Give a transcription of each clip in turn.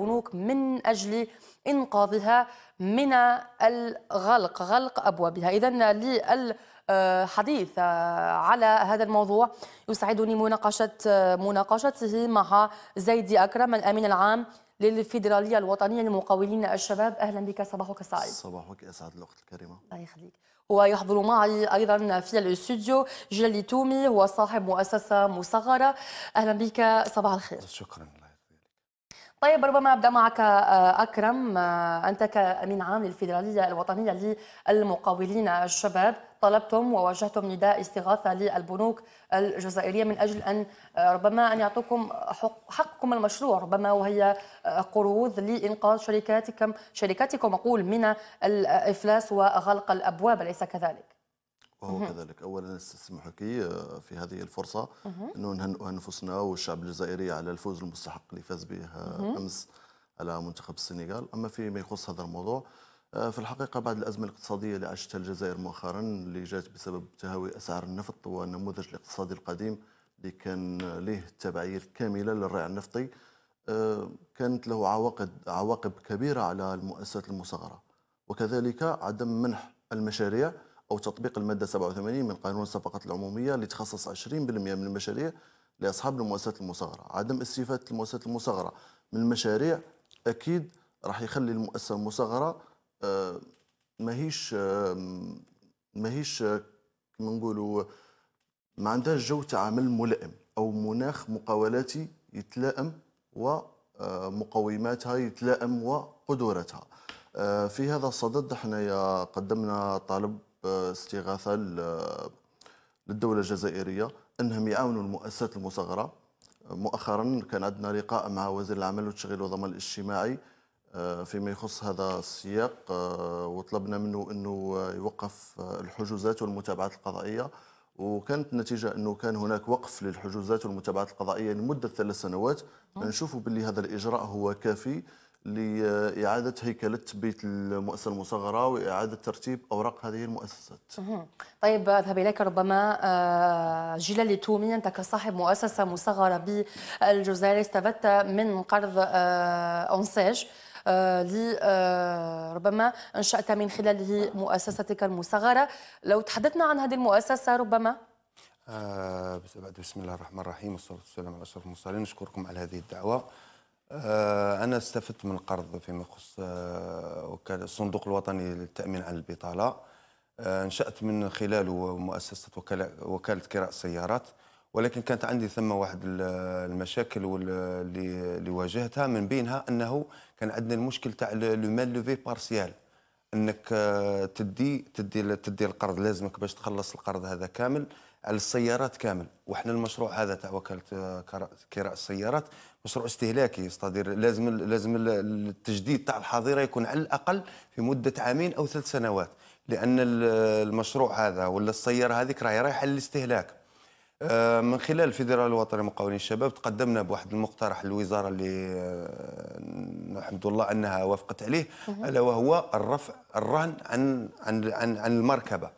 البنوك من أجل إنقاذها من الغلق غلق أبوابها إذا للحديث على هذا الموضوع يسعدني مناقشة مناقشته مع زيد أكرم الأمين العام للفيدرالية الوطنية لمقاولين الشباب أهلا بك صباحك سعيد صباحك أسعد الأخت الكريمة الله يخليك ويحضر معي ايضا في الاستوديو جلالي تومي هو صاحب مؤسسه مصغره اهلا بك صباح الخير شكرا لك طيب ربما ابدا معك آه، اكرم آه، انت كامين عام للفيدراليه الوطنيه للمقاولين الشباب طلبتم ووجهتم نداء استغاثه للبنوك الجزائريه من اجل ان آه، ربما ان يعطوكم حق حقكم المشروع ربما وهي قروض لانقاذ شركاتكم شركاتكم اقول من الافلاس وغلق الابواب اليس كذلك؟ وهو كذلك اولا استسمحك آه، في هذه الفرصه انه نهنئ انفسنا والشعب الجزائري على الفوز المستحق اللي فاز به آه، امس على منتخب السنغال اما فيما يخص هذا الموضوع آه، في الحقيقه بعد الازمه الاقتصاديه اللي عاشتها الجزائر مؤخرا اللي جات بسبب تهاوي اسعار النفط والنموذج الاقتصادي القديم اللي كان له التبعيه الكامله للريع النفطي كانت له عواقب عواقب كبيره على المؤسسات المصغره وكذلك عدم منح المشاريع أو تطبيق المادة 87 من قانون الصفقات العمومية اللي تخصص 20% من المشاريع لأصحاب المؤسسات المصغرة عدم استفادة المؤسسات المصغرة من المشاريع أكيد راح يخلي المؤسسة المصغرة آه، ماهيش آه، ماهيش آه، كما نقولوا ما عندهاش جو تعامل ملائم أو مناخ مقاولاتي يتلائم ومقوماتها يتلائم وقدراتها في هذا الصدد احنا قدمنا طلب باستغاثه للدوله الجزائريه انهم يعاونوا المؤسسات المصغره مؤخرا كان عندنا لقاء مع وزير العمل والتشغيل والضمان الاجتماعي آه، فيما يخص هذا السياق آه، وطلبنا منه انه يوقف آه، الحجوزات والمتابعات القضائيه وكانت النتيجه انه كان هناك وقف للحجوزات والمتابعات القضائيه لمده ثلاث سنوات نشوفوا باللي هذا الاجراء هو كافي لإعادة هيكلة بيت المؤسسة المصغرة وإعادة ترتيب أوراق هذه المؤسسات طيب أذهب إليك ربما آه، جلال تومي أنت كصاحب مؤسسة مصغرة بالجزائر استفدت من قرض أونساج آه، آه، ربما أنشأت من خلاله مؤسستك المصغرة لو تحدثنا عن هذه المؤسسة ربما بسم الله الرحمن الرحيم والصلاة والسلام على أشرف المرسلين نشكركم على هذه الدعوة آه، أنا استفدت من القرض فيما يخص آه، الصندوق الوطني للتأمين على البطالة آه، نشأت من خلاله مؤسسة وكالة كراء السيارات ولكن كانت عندي ثم واحد المشاكل اللي واجهتها من بينها أنه كان عندنا المشكل تاع لو مال لوفي بارسيال انك آه، تدي تدي تدي القرض لازمك باش تخلص القرض هذا كامل على السيارات كامل وحنا المشروع هذا تاع وكاله آه، كراء السيارات مشروع استهلاكي استدير لازم لازم التجديد تاع الحظيره يكون على الاقل في مده عامين او ثلاث سنوات لان المشروع هذا ولا السياره هذيك راهي رايحه للاستهلاك آه، من خلال الفيدرال الوطني مقاولين الشباب تقدمنا بواحد المقترح للوزاره اللي آه، نحمد الله انها وافقت عليه الا وهو الرفع الرهن عن عن عن, عن المركبه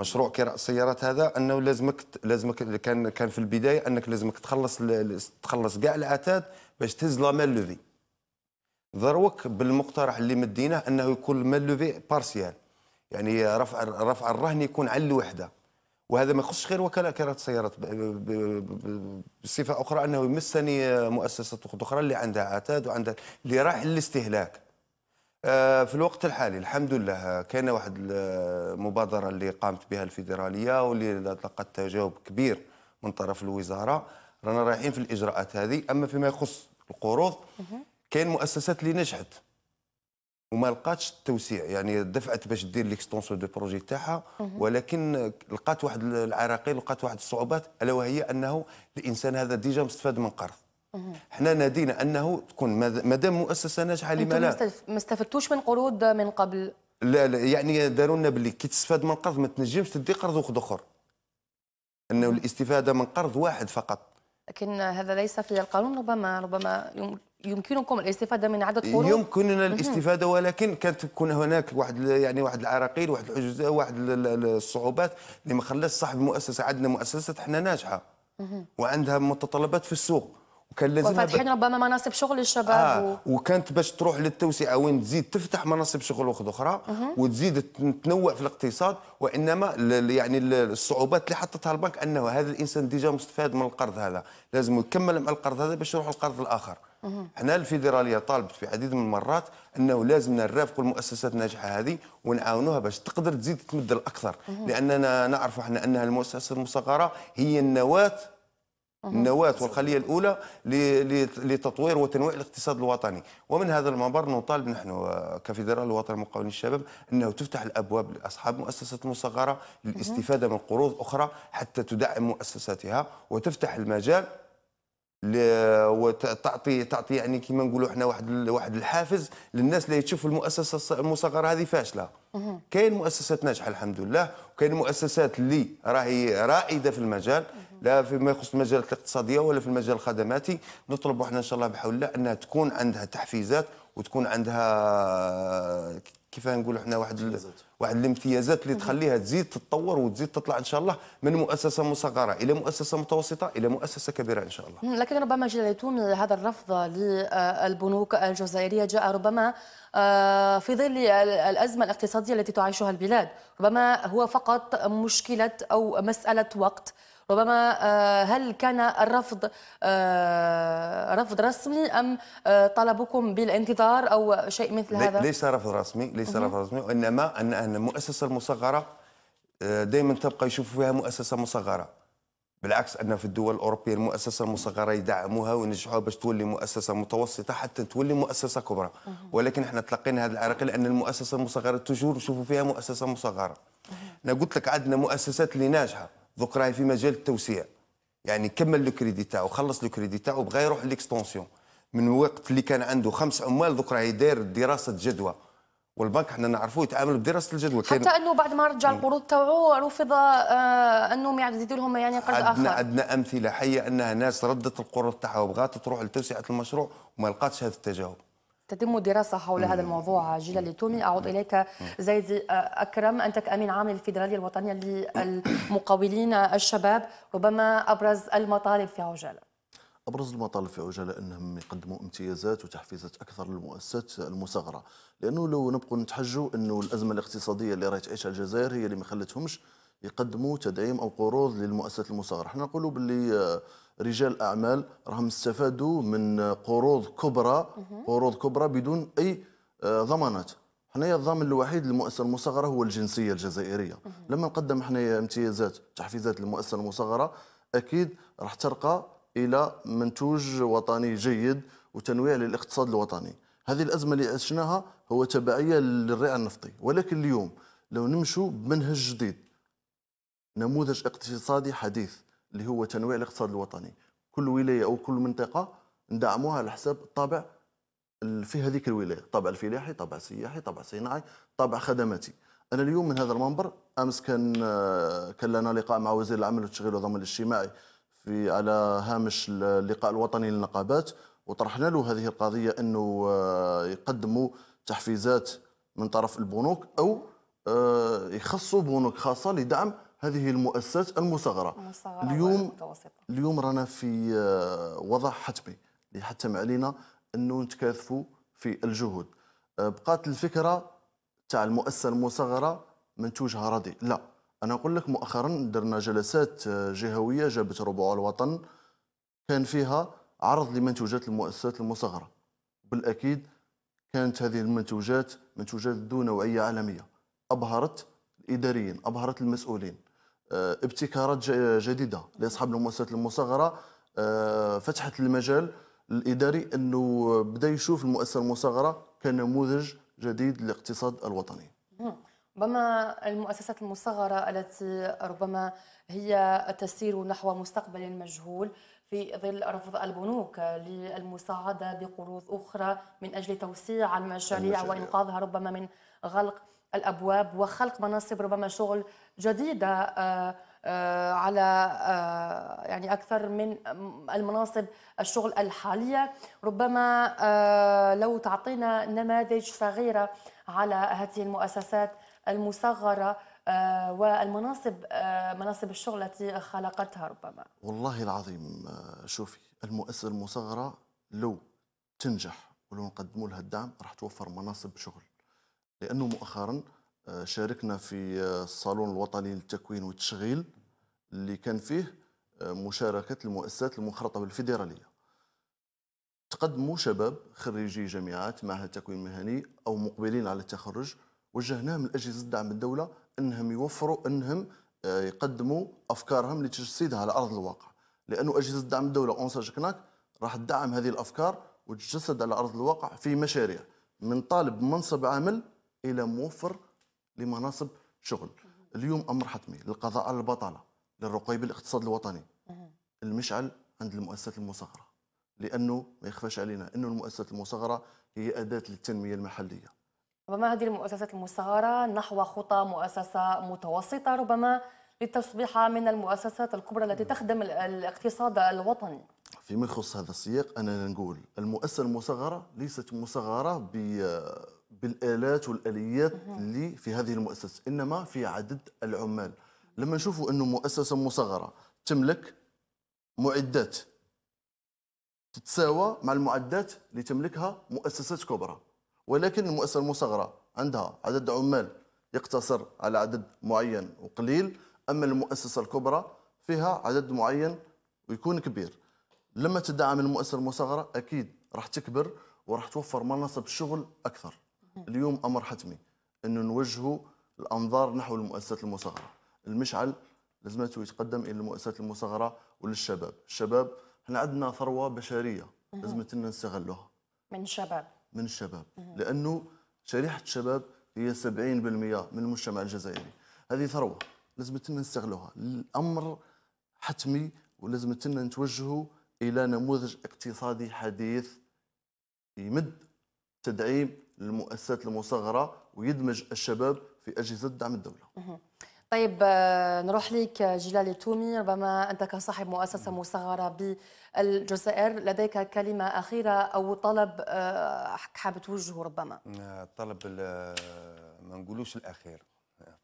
مشروع كراء السيارات هذا انه لازمك لازمك كان كان في البدايه انك لازمك تخلص تخلص كاع العتاد باش تهز لا مال لوفي ضروك بالمقترح اللي مديناه انه يكون المال لوفي بارسيال يعني رفع رفع الرهن يكون على الوحده وهذا ما يخصش غير وكالات السيارات بصفه اخرى انه يمسني مؤسسات اخرى اللي عندها عتاد وعندها اللي رايح للاستهلاك آه، في الوقت الحالي الحمد لله كان واحد المبادره اللي قامت بها الفيدراليه واللي لقت تجاوب كبير من طرف الوزاره رانا رايحين في الاجراءات هذه اما فيما يخص القروض كاين مؤسسات اللي نجحت وما لقاتش التوسيع يعني دفعت باش دير ليكستونسيون دو بروجي تاعها ولكن لقات واحد العراقيل لقات واحد الصعوبات الا وهي انه الانسان هذا ديجا مستفاد من قرض حنا نادينا انه تكون مادام مؤسسه ناجحه لما لا ما استفدتوش من قروض من قبل لا لا يعني داروا لنا باللي كي تستفاد من قرض ما تنجمش تدي قرض وخد اخر انه الاستفاده من قرض واحد فقط لكن هذا ليس في القانون ربما ربما يمكنكم الاستفاده من عدد قرون يمكننا الاستفاده ولكن كانت تكون هناك واحد يعني واحد العراقيل واحد الحجز واحد الصعوبات اللي ما خلاش صاحب المؤسسه عندنا مؤسسات احنا ناجحه وعندها متطلبات في السوق وكان لازم وفاتحين ربما مناصب شغل للشباب آه و... وكانت باش تروح للتوسعه وين تزيد تفتح مناصب شغل اخرى وتزيد تنوع في الاقتصاد وانما ل... يعني الصعوبات اللي حطتها البنك انه هذا الانسان ديجا مستفاد من القرض هذا لازم يكمل مع القرض هذا باش يروح القرض الاخر حنا الفيدراليه طالبت في عديد من المرات انه لازمنا نرافقوا المؤسسات الناجحه هذه ونعاونوها باش تقدر تزيد تمد اكثر لاننا نعرف احنا انها المؤسسه المصغره هي النواه النواة والخلية الأولى لتطوير وتنويع الاقتصاد الوطني ومن هذا المنبر نطالب نحن كفيدرال الوطني المقاولين الشباب أنه تفتح الأبواب لأصحاب مؤسسات مصغرة للاستفادة من قروض أخرى حتى تدعم مؤسساتها وتفتح المجال وتعطي تعطي يعني كما نقولوا احنا واحد واحد الحافز للناس اللي تشوف المؤسسه المصغره هذه فاشله كاين مؤسسات ناجحه الحمد لله وكاين مؤسسات اللي راهي رائده في المجال لا فيما يخص المجالات الاقتصاديه ولا في المجال الخدماتي نطلب احنا ان شاء الله بحول الله انها تكون عندها تحفيزات وتكون عندها كيف نقولوا احنا واحد واحد الامتيازات اللي تخليها تزيد تتطور وتزيد تطلع ان شاء الله من مؤسسه مصغره الى مؤسسه متوسطه الى مؤسسه كبيره ان شاء الله. لكن ربما جلالتون هذا الرفض للبنوك الجزائريه جاء ربما آه، في ظل الازمه الاقتصاديه التي تعيشها البلاد، ربما هو فقط مشكله او مساله وقت. ربما آه، هل كان الرفض آه، رفض رسمي أم آه، طلبكم بالانتظار أو شيء مثل هذا ليس رفض رسمي ليس رفض رسمي وإنما أن المؤسسة المصغرة دائما تبقى يشوف فيها مؤسسة مصغرة بالعكس أن في الدول الأوروبية المؤسسة المصغرة يدعموها وينجحوها باش تولي مؤسسة متوسطة حتى تولي مؤسسة كبرى ولكن احنا تلقينا هذا العرق لأن المؤسسة المصغرة تجور نشوفوا فيها مؤسسة مصغرة أنا قلت لك عندنا مؤسسات اللي ناجحة دوك راهي في مجال التوسيع يعني كمل لو كريدي تاعو خلص لو كريدي تاعو بغى يروح ليكستونسيون من وقت اللي كان عنده خمس عمال دوك راهي داير دراسه جدوى والبنك حنا نعرفوه يتعاملوا بدراسه الجدوى حتى انه بعد ما رجع القروض تاعو رفض آه، انهم يزيدوا لهم يعني قرض اخر عندنا عندنا امثله حيه انها ناس ردت القروض تاعها وبغات تروح لتوسعه المشروع وما لقاتش هذا التجاوب تتم دراسة حول هذا الموضوع جيلا لتومي أعود إليك زيد أكرم أنت كأمين عام للفيدرالية الوطنية للمقاولين الشباب ربما أبرز المطالب في عجالة ابرز المطالب في عجاله انهم يقدموا امتيازات وتحفيزات اكثر للمؤسسات المصغره لانه لو نبقوا نتحجوا انه الازمه الاقتصاديه اللي راهي تعيشها الجزائر هي اللي ما خلتهمش يقدموا تدعيم او قروض للمؤسسات المصغره حنا نقولوا باللي آه، رجال اعمال راهم استفادوا من آه، قروض كبرى قروض كبرى بدون اي آه، ضمانات حنايا الضامن الوحيد للمؤسسه المصغره هو الجنسيه الجزائريه لما نقدم حنايا امتيازات تحفيزات للمؤسسه المصغره اكيد راح ترقى الى منتوج وطني جيد وتنويع للاقتصاد الوطني هذه الازمه اللي عشناها هو تبعيه للريع النفطي ولكن اليوم لو نمشوا بمنهج جديد نموذج اقتصادي حديث اللي هو تنويع الاقتصاد الوطني كل ولايه او كل منطقه ندعموها على حسب الطابع في هذيك الولايه طابع الفلاحي طابع سياحي طابع صناعي طابع خدماتي انا اليوم من هذا المنبر امس كان آه، كان لنا لقاء مع وزير العمل والتشغيل والضمان الاجتماعي في على هامش اللقاء الوطني للنقابات وطرحنا له هذه القضيه انه آه، يقدموا تحفيزات من طرف البنوك او آه، يخصوا بنوك خاصه لدعم هذه المؤسسات المصغره, المصغرة اليوم اليوم رانا في آه، وضع حتمي يحتم علينا انه نتكاثفوا في الجهود آه، بقات الفكره تاع المؤسسه المصغره منتوجها راضي لا انا اقول لك مؤخرا درنا جلسات آه، جهويه جابت ربوع الوطن كان فيها عرض لمنتوجات المؤسسات المصغره بالاكيد كانت هذه المنتوجات منتوجات ذو نوعيه عالميه ابهرت الاداريين ابهرت المسؤولين آه، ابتكارات آه، جديده لاصحاب المؤسسات المصغره آه، فتحت المجال الاداري انه بدا يشوف المؤسسه المصغره كنموذج جديد للاقتصاد الوطني ربما المؤسسات المصغرة التي ربما هي تسير نحو مستقبل مجهول في ظل رفض البنوك للمساعدة بقروض أخرى من أجل توسيع المشاريع, المشاريع. وإنقاذها ربما من غلق الابواب وخلق مناصب ربما شغل جديده آه، آه، على آه، يعني اكثر من المناصب الشغل الحاليه ربما لو تعطينا نماذج صغيره على هذه المؤسسات المصغره والمناصب مناصب الشغل التي خلقتها ربما والله العظيم شوفي المؤسسه المصغره لو تنجح ولو نقدموا لها الدعم راح توفر مناصب شغل لانه مؤخرا آه، شاركنا في آه، الصالون الوطني للتكوين والتشغيل اللي كان فيه آه، مشاركه المؤسسات المنخرطه بالفيدراليه تقدموا شباب خريجي جامعات معهد تكوين مهني او مقبلين على التخرج وجهناهم لاجهزه الدعم الدوله انهم يوفروا انهم يقدموا افكارهم لتجسيدها على ارض الواقع لانه اجهزه دعم الدوله اون جكناك راح تدعم هذه الافكار وتتجسد على ارض الواقع في مشاريع من طالب منصب عمل الى موفر لمناصب شغل اليوم امر حتمي للقضاء على البطاله للرقي بالاقتصاد الوطني المشعل عند المؤسسات المصغره لانه ما يخفاش علينا انه المؤسسات المصغره هي اداه للتنميه المحليه ربما هذه المؤسسات المصغره نحو خطى مؤسسه متوسطه ربما لتصبح من المؤسسات الكبرى التي تخدم الاقتصاد الوطني فيما يخص هذا السياق انا نقول المؤسسه المصغره ليست مصغره ب بالالات والاليات اللي في هذه المؤسسه انما في عدد العمال لما نشوفوا انه مؤسسه مصغره تملك معدات تتساوى مع المعدات اللي تملكها مؤسسات كبرى ولكن المؤسسه المصغره عندها عدد عمال يقتصر على عدد معين وقليل اما المؤسسه الكبرى فيها عدد معين ويكون كبير لما تدعم المؤسسه المصغره اكيد راح تكبر وراح توفر مناصب شغل اكثر اليوم امر حتمي انه نوجهوا الانظار نحو المؤسسات المصغره المشعل لازم يتقدم الى المؤسسات المصغره وللشباب الشباب احنا عندنا ثروه بشريه لازمتنا نستغلوها من الشباب من الشباب لانه شريحه الشباب هي 70% من المجتمع الجزائري هذه ثروه لازمتنا نستغلوها الامر حتمي ولازمتنا نتوجهوا الى نموذج اقتصادي حديث يمد تدعيم للمؤسسات المصغره ويدمج الشباب في اجهزه دعم الدوله. طيب آه، نروح لك آه، جلال التومي ربما انت كصاحب مؤسسه مصغره بالجزائر لديك كلمه اخيره او طلب آه، حاب توجهه ربما. الطلب ما نقولوش الاخير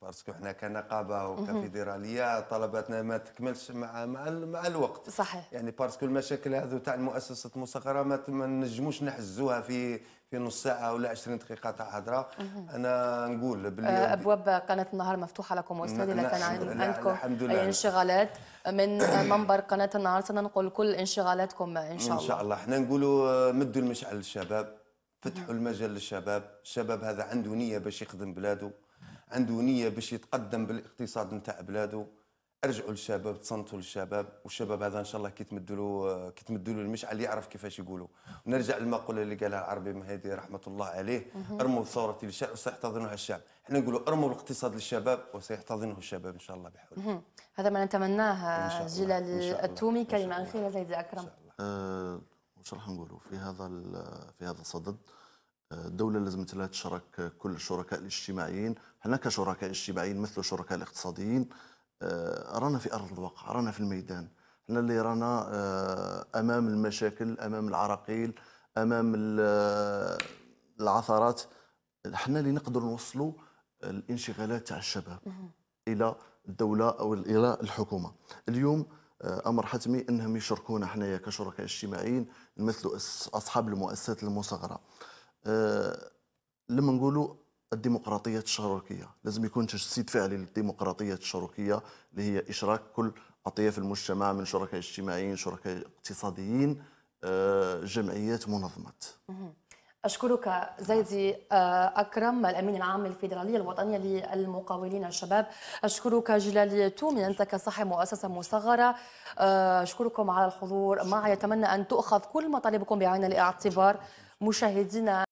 باسكو حنا كنقابه وكفيدراليه طلباتنا ما تكملش مع مع, مع الوقت صحيح يعني باسكو المشاكل هذو تاع المؤسسه المصغره ما نجموش نحزوها في في نص ساعه ولا 20 دقيقه تاع هضره انا نقول باللي أه، ابواب قناه النهار مفتوحه لكم استاذ اذا كان عندكم الحمد لله. اي انشغالات من منبر قناه النهار سننقل كل انشغالاتكم ان شاء الله ان شاء الله حنا نقولوا آه، مدوا المشعل للشباب فتحوا المجال للشباب الشباب هذا عنده نيه باش يخدم بلاده عنده نيه باش يتقدم بالاقتصاد نتاع بلاده ارجعوا للشباب تصنتوا للشباب والشباب هذا ان شاء الله كي تمدوا له كي تمدوا له المشعل يعرف كيفاش يقولوا ونرجع للمقوله اللي قالها العربي مهدي رحمه الله عليه ارموا الثوره للشعب وسيحتضنها الشعب احنا نقولوا ارموا الاقتصاد للشباب وسيحتضنه الشباب ان شاء الله بحول هذا ما نتمناه جلال التومي كلمه اخيره زيد اكرم أه وش راح نقولوا في هذا في هذا الصدد أه، الدولة لازم لها تشارك كل الشركاء الاجتماعيين هناك شركاء اجتماعيين مثل الشركاء الاقتصاديين آه، رانا في ارض الواقع رانا في الميدان احنا اللي رانا آه، امام المشاكل امام العراقيل امام آه، العثرات احنا اللي نقدر نوصلوا الانشغالات تاع الشباب الى الدوله او الى الحكومه اليوم امر حتمي انهم يشاركونا حنايا كشركاء اجتماعيين نمثلوا اصحاب المؤسسات المصغره لما نقولوا الديمقراطية الشروكية لازم يكون تجسيد فعلي للديمقراطية الشروكية اللي هي إشراك كل أطياف المجتمع من شركاء اجتماعيين شركاء اقتصاديين آه، جمعيات منظمات أشكرك زيدي آه، أكرم الأمين العام الفيدرالية الوطنية للمقاولين الشباب أشكرك جلال تومي أنت كصاحب مؤسسة مصغرة آه، أشكركم على الحضور معي أتمنى أن تؤخذ كل مطالبكم بعين الاعتبار مشاهدينا